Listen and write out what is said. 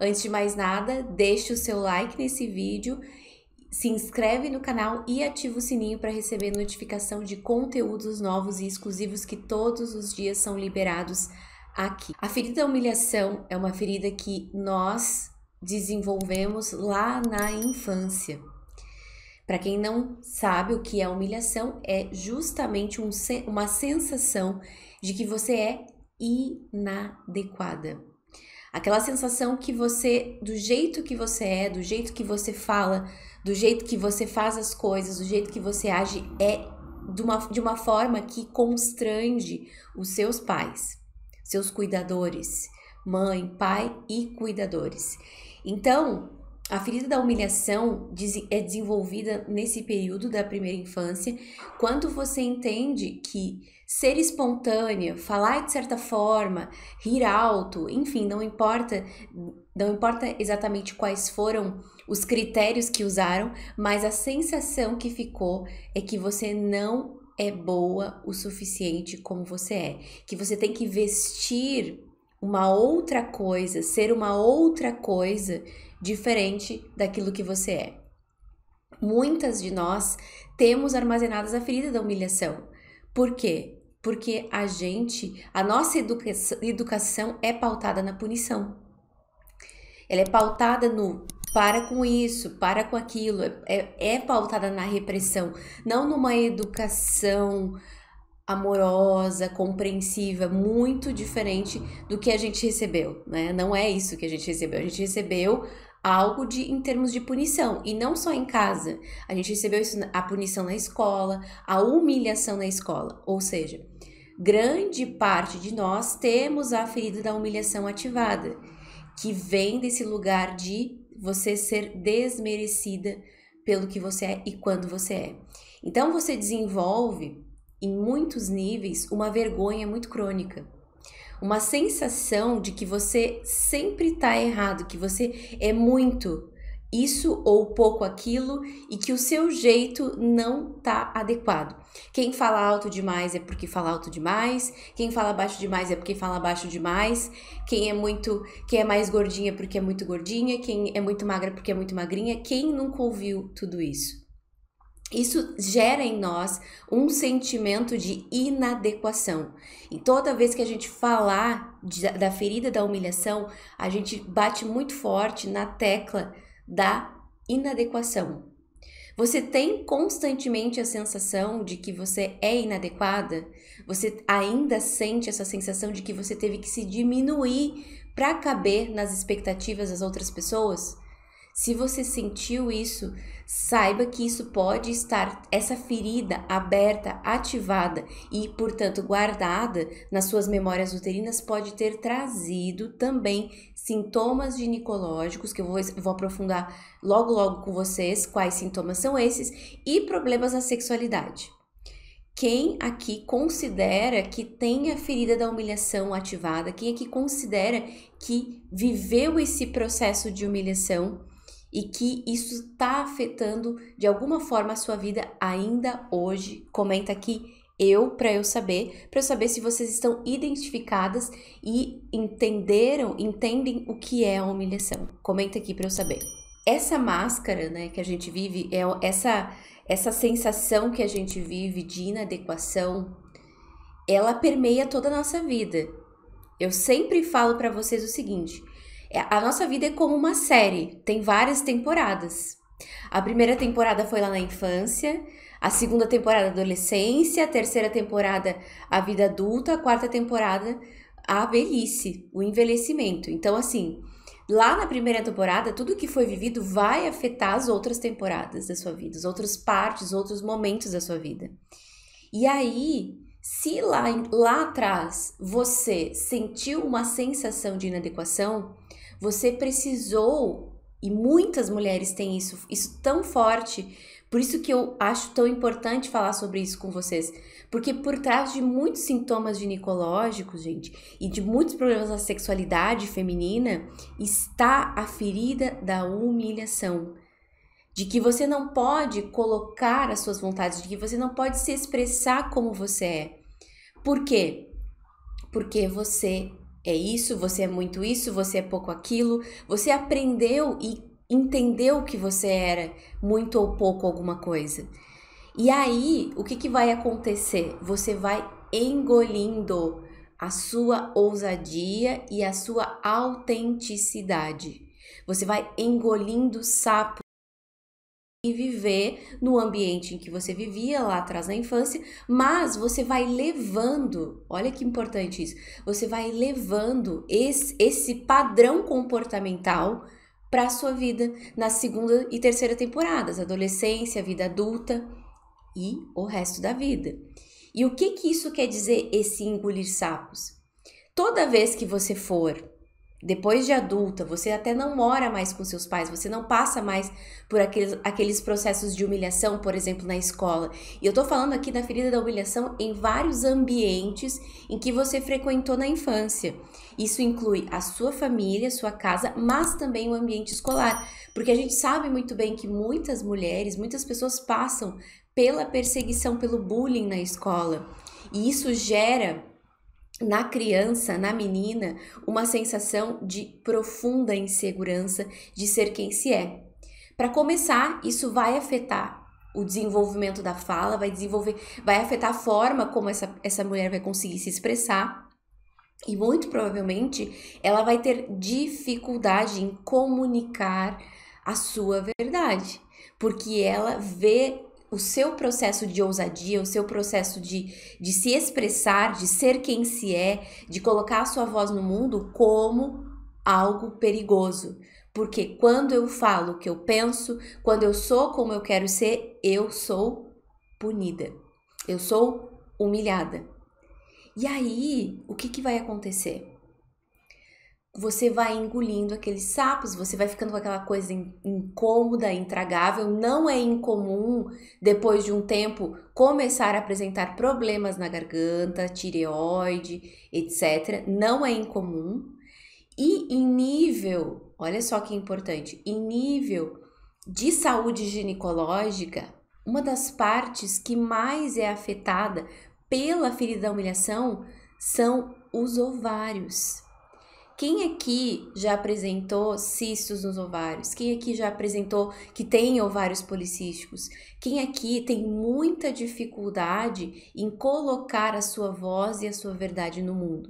Antes de mais nada, deixe o seu like nesse vídeo, se inscreve no canal e ativa o sininho para receber notificação de conteúdos novos e exclusivos que todos os dias são liberados aqui. A ferida da humilhação é uma ferida que nós desenvolvemos lá na infância. Para quem não sabe o que é humilhação, é justamente um, uma sensação de que você é inadequada. Aquela sensação que você, do jeito que você é, do jeito que você fala, do jeito que você faz as coisas, do jeito que você age, é de uma, de uma forma que constrange os seus pais, seus cuidadores, mãe, pai e cuidadores. Então, a ferida da humilhação é desenvolvida nesse período da primeira infância, quando você entende que Ser espontâneo, falar de certa forma, rir alto, enfim, não importa, não importa exatamente quais foram os critérios que usaram, mas a sensação que ficou é que você não é boa o suficiente como você é, que você tem que vestir uma outra coisa, ser uma outra coisa diferente daquilo que você é. Muitas de nós temos armazenadas a ferida da humilhação. Por quê? Porque a gente, a nossa educa educação é pautada na punição. Ela é pautada no para com isso, para com aquilo, é, é, é pautada na repressão, não numa educação amorosa, compreensiva, muito diferente do que a gente recebeu, né? Não é isso que a gente recebeu. A gente recebeu algo de em termos de punição e não só em casa. A gente recebeu isso, a punição na escola, a humilhação na escola, ou seja, grande parte de nós temos a ferida da humilhação ativada, que vem desse lugar de você ser desmerecida pelo que você é e quando você é. Então você desenvolve em muitos níveis uma vergonha muito crônica uma sensação de que você sempre está errado, que você é muito isso ou pouco aquilo e que o seu jeito não tá adequado. Quem fala alto demais é porque fala alto demais, quem fala baixo demais é porque fala baixo demais, quem é muito, quem é mais gordinha é porque é muito gordinha, quem é muito magra é porque é muito magrinha, quem nunca ouviu tudo isso? Isso gera em nós um sentimento de inadequação. E toda vez que a gente falar de, da ferida da humilhação, a gente bate muito forte na tecla da inadequação. Você tem constantemente a sensação de que você é inadequada? Você ainda sente essa sensação de que você teve que se diminuir para caber nas expectativas das outras pessoas? Se você sentiu isso, saiba que isso pode estar, essa ferida aberta, ativada e, portanto, guardada nas suas memórias uterinas, pode ter trazido também sintomas ginecológicos, que eu vou, vou aprofundar logo, logo com vocês quais sintomas são esses, e problemas na sexualidade. Quem aqui considera que tem a ferida da humilhação ativada? Quem aqui considera que viveu esse processo de humilhação? e que isso está afetando de alguma forma a sua vida ainda hoje. Comenta aqui eu para eu saber, para eu saber se vocês estão identificadas e entenderam, entendem o que é a humilhação. Comenta aqui para eu saber. Essa máscara, né, que a gente vive, é essa essa sensação que a gente vive de inadequação, ela permeia toda a nossa vida. Eu sempre falo para vocês o seguinte: é, a nossa vida é como uma série, tem várias temporadas. A primeira temporada foi lá na infância, a segunda temporada adolescência, a terceira temporada a vida adulta, a quarta temporada a velhice, o envelhecimento. Então assim, lá na primeira temporada, tudo que foi vivido vai afetar as outras temporadas da sua vida, as outras partes, outros momentos da sua vida. E aí, se lá, lá atrás você sentiu uma sensação de inadequação, você precisou, e muitas mulheres têm isso, isso tão forte. Por isso que eu acho tão importante falar sobre isso com vocês. Porque por trás de muitos sintomas ginecológicos, gente, e de muitos problemas da sexualidade feminina, está a ferida da humilhação de que você não pode colocar as suas vontades, de que você não pode se expressar como você é. Por quê? Porque você é isso, você é muito isso, você é pouco aquilo. Você aprendeu e entendeu que você era muito ou pouco alguma coisa. E aí, o que, que vai acontecer? Você vai engolindo a sua ousadia e a sua autenticidade. Você vai engolindo sapos e viver no ambiente em que você vivia lá atrás na infância, mas você vai levando, olha que importante isso, você vai levando esse, esse padrão comportamental para a sua vida na segunda e terceira temporadas, adolescência, vida adulta e o resto da vida. E o que que isso quer dizer esse engolir sapos? Toda vez que você for depois de adulta, você até não mora mais com seus pais, você não passa mais por aqueles, aqueles processos de humilhação, por exemplo, na escola. E eu tô falando aqui da ferida da humilhação em vários ambientes em que você frequentou na infância. Isso inclui a sua família, sua casa, mas também o ambiente escolar. Porque a gente sabe muito bem que muitas mulheres, muitas pessoas passam pela perseguição, pelo bullying na escola. E isso gera na criança, na menina, uma sensação de profunda insegurança de ser quem se é. Para começar, isso vai afetar o desenvolvimento da fala, vai desenvolver, vai afetar a forma como essa, essa mulher vai conseguir se expressar. E muito provavelmente ela vai ter dificuldade em comunicar a sua verdade, porque ela vê o seu processo de ousadia, o seu processo de, de se expressar, de ser quem se é, de colocar a sua voz no mundo como algo perigoso. Porque quando eu falo o que eu penso, quando eu sou como eu quero ser, eu sou punida. Eu sou humilhada. E aí, o que, que vai acontecer? você vai engolindo aqueles sapos, você vai ficando com aquela coisa incômoda, intragável. Não é incomum, depois de um tempo, começar a apresentar problemas na garganta, tireoide, etc. Não é incomum. E em nível, olha só que importante, em nível de saúde ginecológica, uma das partes que mais é afetada pela ferida da humilhação são os ovários. Quem aqui já apresentou cistos nos ovários? Quem aqui já apresentou que tem ovários policísticos? Quem aqui tem muita dificuldade em colocar a sua voz e a sua verdade no mundo?